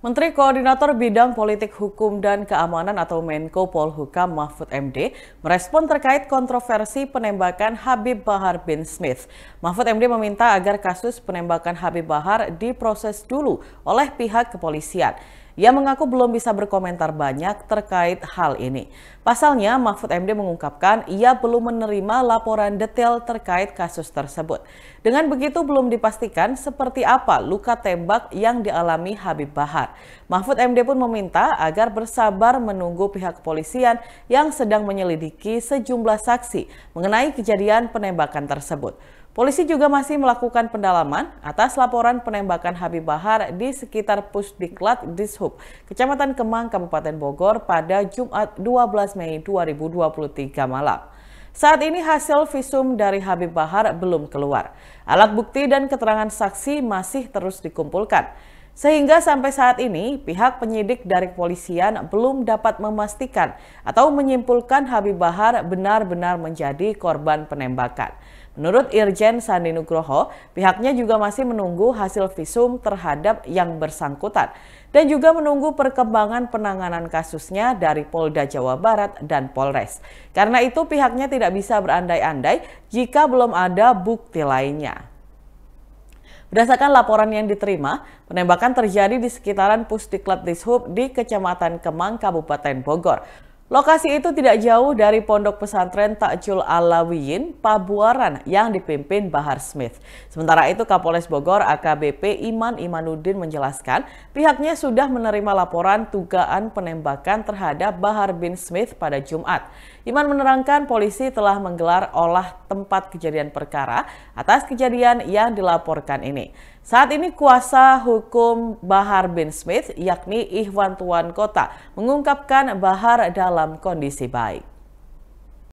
Menteri Koordinator Bidang Politik Hukum dan Keamanan atau Menko Polhukam Mahfud MD merespon terkait kontroversi penembakan Habib Bahar bin Smith. Mahfud MD meminta agar kasus penembakan Habib Bahar diproses dulu oleh pihak kepolisian. Ia mengaku belum bisa berkomentar banyak terkait hal ini. Pasalnya, Mahfud MD mengungkapkan ia belum menerima laporan detail terkait kasus tersebut. Dengan begitu, belum dipastikan seperti apa luka tembak yang dialami Habib Bahar. Mahfud MD pun meminta agar bersabar menunggu pihak kepolisian yang sedang menyelidiki sejumlah saksi mengenai kejadian penembakan tersebut. Polisi juga masih melakukan pendalaman atas laporan penembakan Habib Bahar di sekitar Pusdiklat Dishub, Kecamatan Kemang, Kabupaten Bogor pada Jumat 12 Mei 2023 malam. Saat ini hasil visum dari Habib Bahar belum keluar. Alat bukti dan keterangan saksi masih terus dikumpulkan. Sehingga sampai saat ini pihak penyidik dari kepolisian belum dapat memastikan atau menyimpulkan Habib Bahar benar-benar menjadi korban penembakan. Menurut Irjen Sandi Nugroho, pihaknya juga masih menunggu hasil visum terhadap yang bersangkutan dan juga menunggu perkembangan penanganan kasusnya dari Polda Jawa Barat dan Polres. Karena itu pihaknya tidak bisa berandai-andai jika belum ada bukti lainnya. Berdasarkan laporan yang diterima, penembakan terjadi di sekitaran Pusdiklat Dishub di Kecamatan Kemang, Kabupaten Bogor. Lokasi itu tidak jauh dari pondok pesantren Takjul Alawiyin, Pabuaran yang dipimpin Bahar Smith. Sementara itu Kapolres Bogor AKBP Iman Imanuddin menjelaskan pihaknya sudah menerima laporan tugaan penembakan terhadap Bahar bin Smith pada Jumat. Iman menerangkan polisi telah menggelar olah tempat kejadian perkara atas kejadian yang dilaporkan ini. Saat ini kuasa hukum Bahar bin Smith yakni Ihwan Tuan Kota mengungkapkan Bahar dalam dalam kondisi baik.